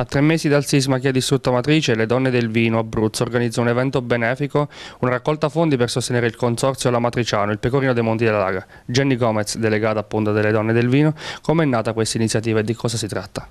A tre mesi dal sisma che ha distrutto Matrice, le donne del vino Abruzzo organizzano un evento benefico, una raccolta fondi per sostenere il consorzio La Matriciano, il pecorino dei Monti della Laga. Jenny Gomez, delegata appunto delle donne del vino, come è nata questa iniziativa e di cosa si tratta?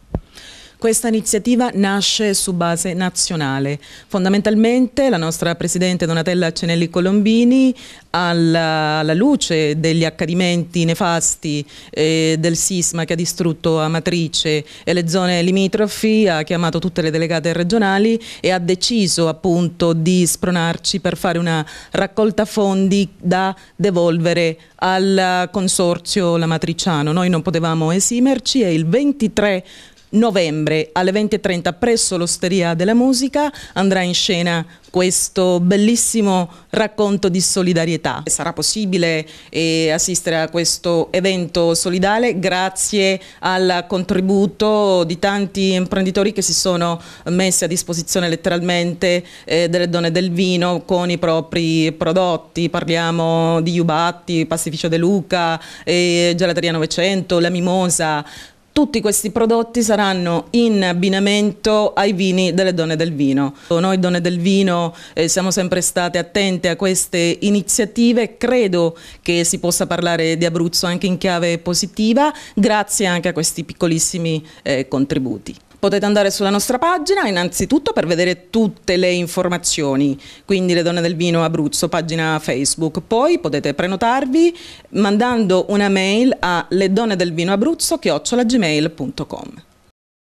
Questa iniziativa nasce su base nazionale. Fondamentalmente la nostra Presidente Donatella Cenelli Colombini, alla, alla luce degli accadimenti nefasti eh, del sisma che ha distrutto Amatrice e le zone limitrofi, ha chiamato tutte le delegate regionali e ha deciso appunto di spronarci per fare una raccolta fondi da devolvere al consorzio Lamatriciano. Noi non potevamo esimerci e il 23 novembre alle 20.30 presso l'Osteria della Musica andrà in scena questo bellissimo racconto di solidarietà. Sarà possibile eh, assistere a questo evento solidale grazie al contributo di tanti imprenditori che si sono messi a disposizione letteralmente eh, delle donne del vino con i propri prodotti. Parliamo di Iubatti, Pastificio De Luca, eh, Gelateria 900, La Mimosa, tutti questi prodotti saranno in abbinamento ai vini delle donne del vino. Noi donne del vino eh, siamo sempre state attente a queste iniziative, credo che si possa parlare di Abruzzo anche in chiave positiva, grazie anche a questi piccolissimi eh, contributi. Potete andare sulla nostra pagina innanzitutto per vedere tutte le informazioni, quindi le donne del vino Abruzzo, pagina Facebook, poi potete prenotarvi mandando una mail a le donne del vino Abruzzo chiocciolagmail.com.